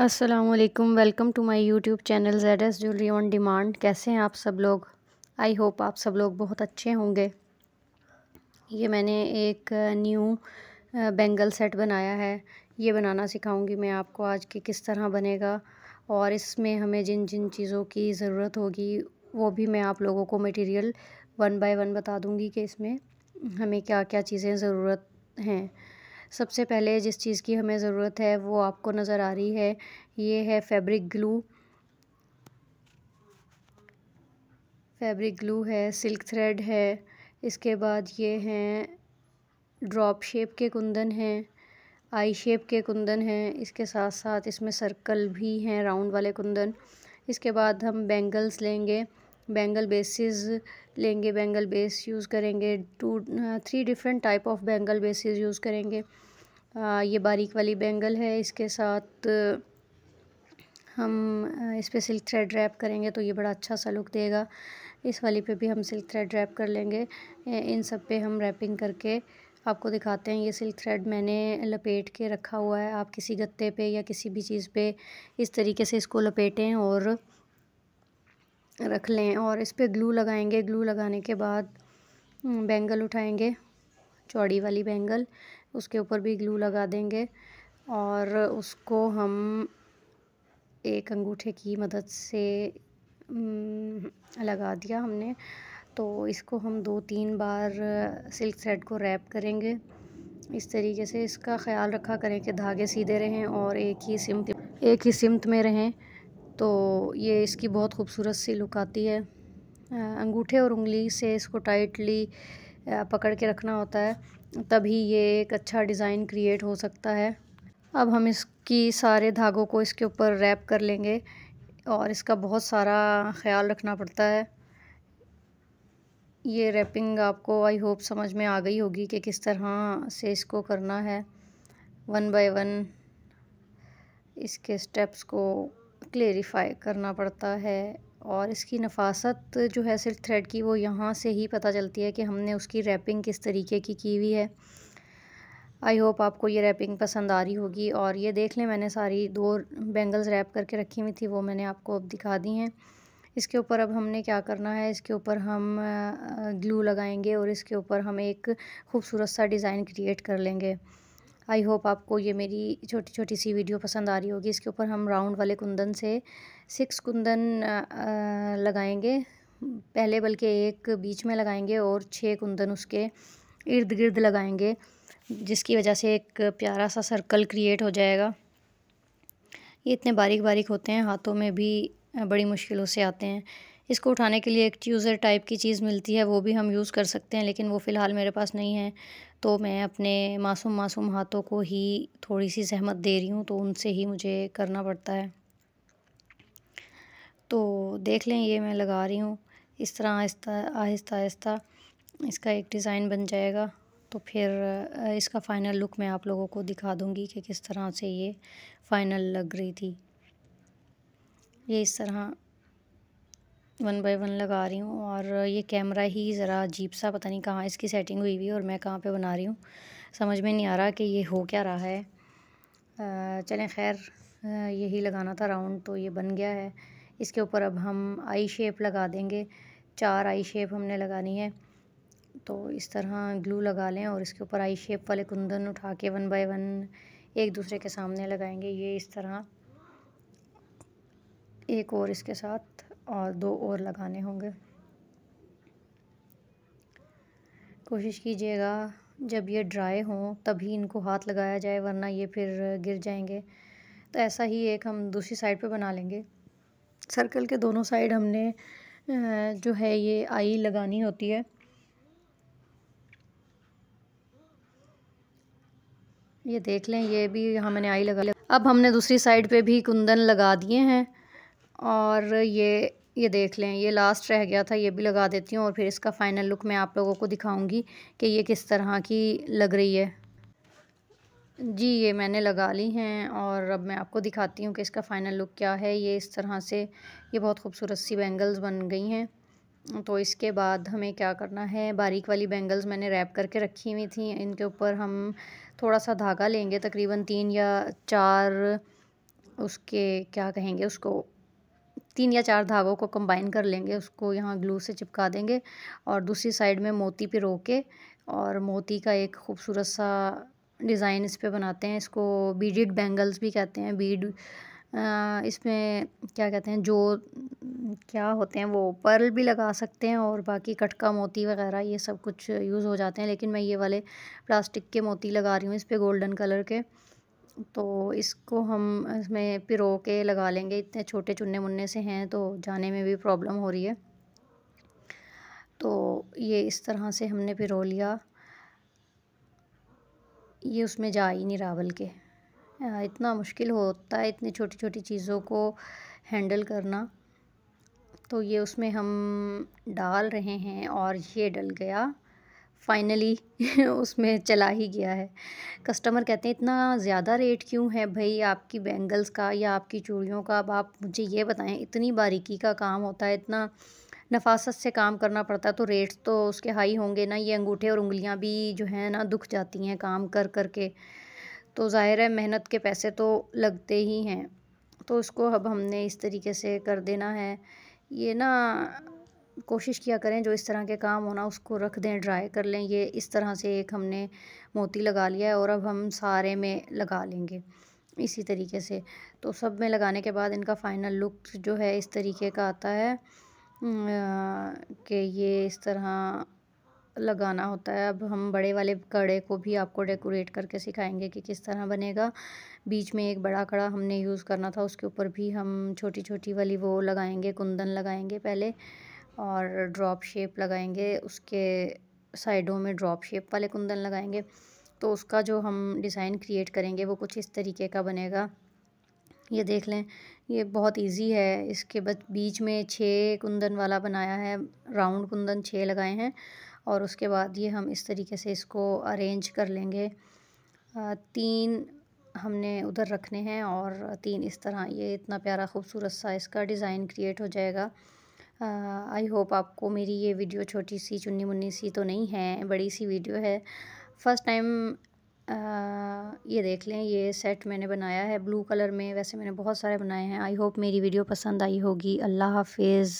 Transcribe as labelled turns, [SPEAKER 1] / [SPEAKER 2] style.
[SPEAKER 1] Aslam welcome to my YouTube channel Z S jewellery on demand कैसे हैं आप सब लोग आई होप आप सब लोग बहुत अच्छे होंगे ये मैंने एक न्यू बेंगल सेट बनाया है ये बनाना सिखाऊंगी मैं आपको आज के किस तरह बनेगा और इसमें हमें जिन जिन चीज़ों की ज़रूरत होगी वो भी मैं आप लोगों को मटेरियल वन बाय वन बता दूंगी कि इसमें हमें क्या क्या चीज़ें ज़रूरत हैं सबसे पहले जिस चीज़ की हमें ज़रूरत है वो आपको नज़र आ रही है ये है फैब्रिक ग्लू फैब्रिक ग्लू है सिल्क थ्रेड है इसके बाद ये हैं ड्रॉप शेप के कुंदन हैं आई शेप के कुंदन हैं इसके साथ साथ इसमें सर्कल भी हैं राउंड वाले कुंदन इसके बाद हम बैंगल्स लेंगे बेंगल बेसिस लेंगे बेंगल बेस यूज़ करेंगे two three different type of bangle bases use करेंगे आ, uh, ये बारीक वाली बेंगल है इसके साथ uh, हम uh, इस पर सिल्क थ्रेड रैप करेंगे तो ये बड़ा अच्छा सा लुक देगा इस वाली पे भी हम सिल्क थ्रेड रैप कर लेंगे इन सब पे हम रैपिंग करके आपको दिखाते हैं ये सिल्क थ्रेड मैंने लपेट के रखा हुआ है आप किसी गत्ते पे या किसी भी चीज़ पे इस तरीके से इसको लपेटें और रख लें और इस पर ग्लू लगाएंगे ग्लू लगाने के बाद हम्म, बैंगल उठाएंगे चौड़ी वाली बैंगल उसके ऊपर भी ग्लू लगा देंगे और उसको हम एक अंगूठे की मदद से हम्म, लगा दिया हमने तो इसको हम दो तीन बार सिल्क थ्रेड को रैप करेंगे इस तरीके से इसका ख्याल रखा करें कि धागे सीधे रहें और एक ही सिमत एक ही सिमत में रहें तो ये इसकी बहुत खूबसूरत सी लुक आती है अंगूठे और उंगली से इसको टाइटली पकड़ के रखना होता है तभी ये एक अच्छा डिज़ाइन क्रिएट हो सकता है अब हम इसकी सारे धागों को इसके ऊपर रैप कर लेंगे और इसका बहुत सारा ख्याल रखना पड़ता है ये रैपिंग आपको आई होप समझ में आ गई होगी कि किस तरह से इसको करना है वन बाय वन इसके स्टेप्स को क्लेरिफाई करना पड़ता है और इसकी नफासत जो है सिर्फ थ्रेड की वो यहाँ से ही पता चलती है कि हमने उसकी रैपिंग किस तरीके की की हुई है आई होप आपको ये रैपिंग पसंद आ रही होगी और ये देख लें मैंने सारी दो बैंगल्स रैप करके रखी हुई थी वो मैंने आपको अब दिखा दी हैं इसके ऊपर अब हमने क्या करना है इसके ऊपर हम ग्लू लगाएंगे और इसके ऊपर हम एक खूबसूरत सा डिज़ाइन क्रिएट कर लेंगे आई होप आपको ये मेरी छोटी छोटी सी वीडियो पसंद आ रही होगी इसके ऊपर हम राउंड वाले कुंदन से सिक्स कुंदन लगाएंगे पहले बल्कि एक बीच में लगाएंगे और छः कुंदन उसके इर्द गिर्द लगाएंगे जिसकी वजह से एक प्यारा सा सर्कल क्रिएट हो जाएगा ये इतने बारीक बारीक होते हैं हाथों में भी बड़ी मुश्किलों से आते हैं इसको उठाने के लिए एक ट्यूज़र टाइप की चीज़ मिलती है वो भी हम यूज़ कर सकते हैं लेकिन वो फ़िलहाल मेरे पास नहीं है तो मैं अपने मासूम मासूम हाथों को ही थोड़ी सी सहमत दे रही हूँ तो उनसे ही मुझे करना पड़ता है तो देख लें ये मैं लगा रही हूँ इस तरह आहिस्ता आहिस्ता आहिस्ता इसका एक डिज़ाइन बन जाएगा तो फिर इसका फ़ाइनल लुक मैं आप लोगों को दिखा दूँगी कि किस तरह से ये फ़ाइनल लग रही थी ये इस तरह वन बाय वन लगा रही हूँ और ये कैमरा ही ज़रा अजीब सा पता नहीं कहाँ इसकी सेटिंग हुई हुई और मैं कहाँ पे बना रही हूँ समझ में नहीं आ रहा कि ये हो क्या रहा है चलें खैर यही लगाना था राउंड तो ये बन गया है इसके ऊपर अब हम आई शेप लगा देंगे चार आई शेप हमने लगानी है तो इस तरह ग्लू लगा लें और इसके ऊपर आई शेप वाले कुंदन उठा के वन बाय वन एक दूसरे के सामने लगाएंगे ये इस तरह एक और इसके साथ और दो और लगाने होंगे कोशिश कीजिएगा जब ये ड्राई हों तभी इनको हाथ लगाया जाए वरना ये फिर गिर जाएंगे तो ऐसा ही एक हम दूसरी साइड पे बना लेंगे सर्कल के दोनों साइड हमने जो है ये आई लगानी होती है ये देख लें ये भी यहाँ मैंने आई लगा ली अब हमने दूसरी साइड पे भी कुंदन लगा दिए हैं और ये ये देख लें ये लास्ट रह गया था ये भी लगा देती हूँ और फिर इसका फ़ाइनल लुक मैं आप लोगों को दिखाऊंगी कि ये किस तरह की लग रही है जी ये मैंने लगा ली हैं और अब मैं आपको दिखाती हूँ कि इसका फ़ाइनल लुक क्या है ये इस तरह से ये बहुत खूबसूरत सी बैंगल्स बन गई हैं तो इसके बाद हमें क्या करना है बारीक वाली बैंगल्स मैंने रैप करके रखी हुई थी इनके ऊपर हम थोड़ा सा धागा लेंगे तकरीबन तीन या चार उसके क्या कहेंगे उसको तीन या चार धागों को कंबाइन कर लेंगे उसको यहाँ ग्लू से चिपका देंगे और दूसरी साइड में मोती पे रो के और मोती का एक खूबसूरत सा डिज़ाइन इस पर बनाते हैं इसको बीडिड बैंगल्स भी कहते हैं बीड इसमें क्या कहते हैं जो क्या होते हैं वो पर्ल भी लगा सकते हैं और बाकी कटका मोती वगैरह ये सब कुछ यूज़ हो जाते हैं लेकिन मैं ये वाले प्लास्टिक के मोती लगा रही हूँ इस पर गोल्डन कलर के तो इसको हम इसमें पिरो के लगा लेंगे इतने छोटे चुन्ने मुन्ने से हैं तो जाने में भी प्रॉब्लम हो रही है तो ये इस तरह से हमने पिरो लिया ये उसमें जा ही नहीं रहा बल्कि इतना मुश्किल होता है इतनी छोटी छोटी चीज़ों को हैंडल करना तो ये उसमें हम डाल रहे हैं और ये डल गया फाइनली उसमें चला ही गया है कस्टमर कहते हैं इतना ज़्यादा रेट क्यों है भाई आपकी बैंगल्स का या आपकी चूड़ियों का अब आप मुझे ये बताएं इतनी बारीकी का काम होता है इतना नफासत से काम करना पड़ता है तो रेट्स तो उसके हाई होंगे ना ये अंगूठे और उंगलियां भी जो है ना दुख जाती हैं काम कर कर के तो ज़ाहिर है मेहनत के पैसे तो लगते ही हैं तो उसको अब हमने इस तरीके से कर देना है ये ना कोशिश किया करें जो इस तरह के काम होना उसको रख दें ड्राई कर लें ये इस तरह से एक हमने मोती लगा लिया है और अब हम सारे में लगा लेंगे इसी तरीके से तो सब में लगाने के बाद इनका फाइनल लुक जो है इस तरीके का आता है कि ये इस तरह लगाना होता है अब हम बड़े वाले कड़े को भी आपको डेकोरेट करके सिखाएंगे कि किस तरह बनेगा बीच में एक बड़ा कड़ा हमने यूज़ करना था उसके ऊपर भी हम छोटी छोटी वाली वो लगाएंगे कुंदन लगाएंगे पहले और ड्रॉप शेप लगाएंगे उसके साइडों में ड्रॉप शेप वाले कुंदन लगाएंगे तो उसका जो हम डिज़ाइन क्रिएट करेंगे वो कुछ इस तरीके का बनेगा ये देख लें ये बहुत इजी है इसके बाद बीच में छः कुंदन वाला बनाया है राउंड कुंदन छः लगाए हैं और उसके बाद ये हम इस तरीके से इसको अरेंज कर लेंगे तीन हमने उधर रखने हैं और तीन इस तरह ये इतना प्यारा खूबसूरत सा इसका डिज़ाइन क्रिएट हो जाएगा आई होप आपको मेरी ये वीडियो छोटी सी चुन्नी मुन्नी सी तो नहीं है बड़ी सी वीडियो है फ़र्स्ट टाइम ये देख लें ये सेट मैंने बनाया है ब्लू कलर में वैसे मैंने बहुत सारे बनाए हैं आई होप मेरी वीडियो पसंद आई होगी अल्लाह हाफिज़